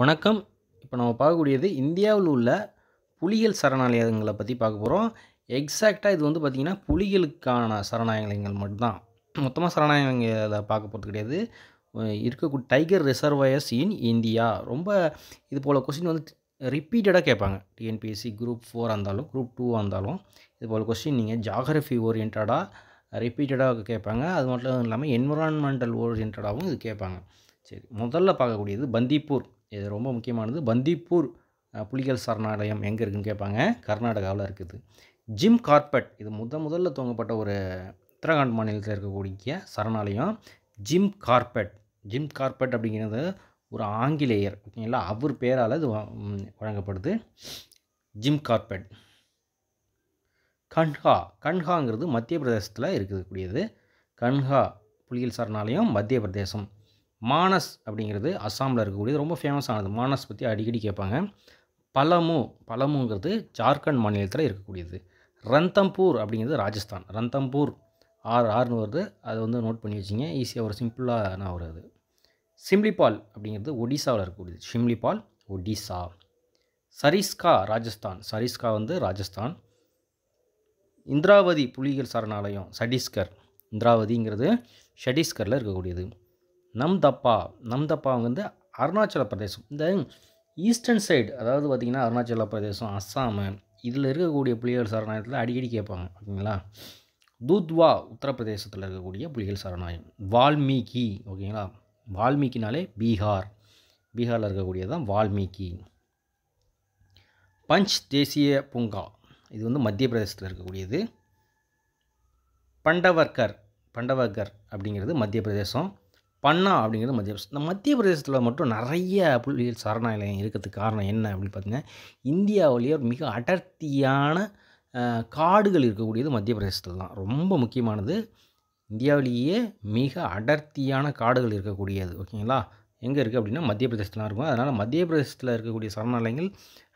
வணக்கம் இப்போ நம்ம பார்க்கக்கூடியது இந்தியாவில் உள்ள புலிகள் சரணாலயங்களை பற்றி பார்க்க போகிறோம் எக்ஸாக்டாக இது வந்து பார்த்திங்கன்னா புலிகளுக்கான சரணாலயங்கள் மட்டும்தான் மொத்தமாக சரணாலயங்களை பார்க்க போகிறது கிடையாது இருக்கக்கூடிய டைகர் ரிசர்வயர்ஸ் இன் இந்தியா ரொம்ப இது போல் கொஸ்டின் வந்து ரிப்பீட்டடாக கேட்பாங்க டிஎன்பிஎஸ்சி குரூப் ஃபோராக இருந்தாலும் குரூப் டூவாக இருந்தாலும் இது போல் கொஸ்டின் நீங்கள் ஜாகிரஃபி ஓரியன்டாக ரிப்பீட்டடாக கேட்பாங்க அது மட்டும் இல்லாமல் என்விரான்மெண்டல் ஓரியன்டாகவும் இது கேட்பாங்க சரி முதல்ல பார்க்கக்கூடியது பந்திப்பூர் இது ரொம்ப முக்கியமானது பந்திப்பூர் புலிகள் சரணாலயம் எங்கே இருக்குதுன்னு கேட்பாங்க கர்நாடகாவில் இருக்குது ஜிம் கார்பெட் இது முத முதல்ல துவங்கப்பட்ட ஒரு உத்தரகாண்ட் மாநிலத்தில் இருக்கக்கூடிய சரணாலயம் ஜிம் கார்பெட் ஜிம் கார்பெட் அப்படிங்கிறது ஒரு ஆங்கிலேயர் ஓகேங்களா அவர் பேரால் இது வழங்கப்படுது ஜிம் கார்பெட் கன்ஹா கன்ஹாங்கிறது மத்திய பிரதேசத்தில் இருக்கக்கூடியது கன்ஹா புலிகள் சரணாலயம் மத்திய பிரதேசம் மானஸ் அப்படிங்கிறது அஸ்ஸாமில் இருக்கக்கூடியது ரொம்ப ஃபேமஸானது மானஸ் பற்றி அடிக்கடி கேட்பாங்க பலமு பலமுங்கிறது ஜார்க்கண்ட் மாநிலத்தில் இருக்கக்கூடியது ரந்தம்பூர் அப்படிங்கிறது ராஜஸ்தான் ரந்தம்பூர் ஆர் ஆறுனு வருது அதை வந்து நோட் பண்ணி வச்சிங்க ஈஸியாக ஒரு சிம்பிளாக நான் வருது சிம்லிபால் அப்படிங்கிறது ஒடிசாவில் இருக்கக்கூடியது சிம்லிபால் ஒடிசா சரிஸ்கா ராஜஸ்தான் சரிஸ்கா வந்து ராஜஸ்தான் இந்திராவதி புலிகள் சரணாலயம் சடிஸ்கர் இந்திராவதிங்கிறது ஷடிஸ்கரில் இருக்கக்கூடியது நம்தப்பா நம்தப்பா வந்து அருணாச்சல பிரதேசம் இந்த ஈஸ்டர்ன் சைடு அதாவது பார்த்திங்கன்னா அருணாச்சல பிரதேசம் அஸ்ஸாமு இதில் இருக்கக்கூடிய புலிகள் சரணாலயத்தில் அடிக்கடி கேட்பாங்க ஓகேங்களா தூத்வா உத்தரப்பிரதேசத்தில் இருக்கக்கூடிய புலிகள் சரணாலயம் வால்மீகி ஓகேங்களா வால்மீகினாலே பீகார் பீகாரில் இருக்கக்கூடியது தான் வால்மீகி பஞ்ச் தேசிய பூங்கா இது வந்து மத்திய பிரதேசத்தில் இருக்கக்கூடியது பண்டவர்கர் பண்டவர்கர் அப்படிங்கிறது மத்திய பிரதேசம் பண்ணா அப்படிங்கிறது மத்திய பிரதேசம் இந்த மத்திய பிரதேசத்தில் மட்டும் நிறைய புலிகள் சரணாலயம் இருக்கிறதுக்கு காரணம் என்ன அப்படின்னு பார்த்தீங்கன்னா இந்தியாவிலேயே ஒரு மிக அடர்த்தியான காடுகள் இருக்கக்கூடியது மத்திய பிரதேசத்தில் தான் ரொம்ப முக்கியமானது இந்தியாவிலேயே மிக அடர்த்தியான காடுகள் இருக்கக்கூடியது ஓகேங்களா எங்கே இருக்குது அப்படின்னா மத்திய பிரதேசத்தில் இருக்கும் அதனால் மத்திய பிரதேசத்தில் இருக்கக்கூடிய சரணாலயங்கள்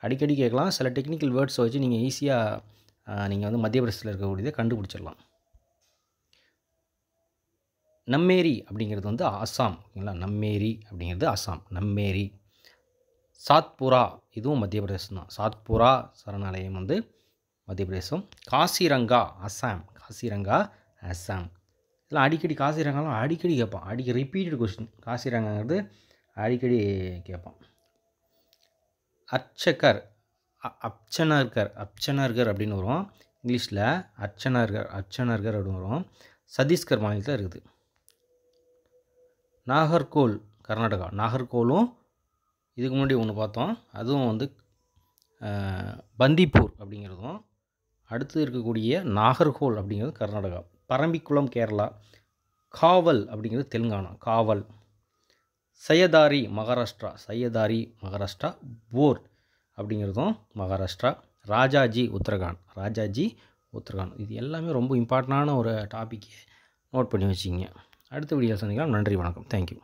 அடிக்கடி கேட்கலாம் சில டெக்னிக்கல் வேர்ட்ஸை வச்சு நீங்கள் ஈஸியாக நீங்கள் வந்து மத்திய பிரதேசத்தில் இருக்கக்கூடியதை கண்டுபிடிச்சிடலாம் நம்மேரி அப்படிங்கிறது வந்து அசாம் ஓகேங்களா நம்மேரி அப்படிங்கிறது அஸ்ஸாம் நம்மேரி சாத்புரா இதுவும் மத்திய பிரதேசம் தான் சாத்புரா சரணாலயம் வந்து மத்திய பிரதேசம் காசிரங்கா அஸ்ஸாம் காசிரங்கா அசாம் இதெல்லாம் அடிக்கடி காசிரங்காலாம் அடிக்கடி கேட்பான் அடிக்கடி ரிப்பீட்டட் கொஸ்டின் காசிரங்காங்கிறது அடிக்கடி கேட்பான் அர்ச்சகர் அப்சனர்கர் அப்சனர்கர் அப்படின்னு வரும் இங்கிலீஷில் அர்ச்சனர்கர் அர்ச்சனர்கர் அப்படின்னு வரும் சத்தீஸ்கர் மாநிலத்தில் இருக்குது நாகர்கோல் கர்நாடகா நாகர்கோலும் இதுக்கு முன்னாடி ஒன்று பார்த்தோம் அதுவும் வந்து பந்திப்பூர் அப்படிங்கிறதும் அடுத்து இருக்கக்கூடிய நாகர்கோல் அப்படிங்கிறது கர்நாடகா பரம்பிக்குளம் கேரளா காவல் அப்படிங்கிறது தெலுங்கானா காவல் சையதாரி மகாராஷ்டிரா சையதாரி மகாராஷ்டிரா போர் அப்படிங்கிறதும் மகாராஷ்டிரா ராஜாஜி உத்தரகாண்ட் ராஜாஜி உத்தரகாண்ட் இது எல்லாமே ரொம்ப இம்பார்ட்டண்டான ஒரு டாப்பிக்கு நோட் பண்ணி வச்சுங்க அடுத்த வீடியோ சந்திக்கலாம் நன்றி வணக்கம் தேங்க்யூ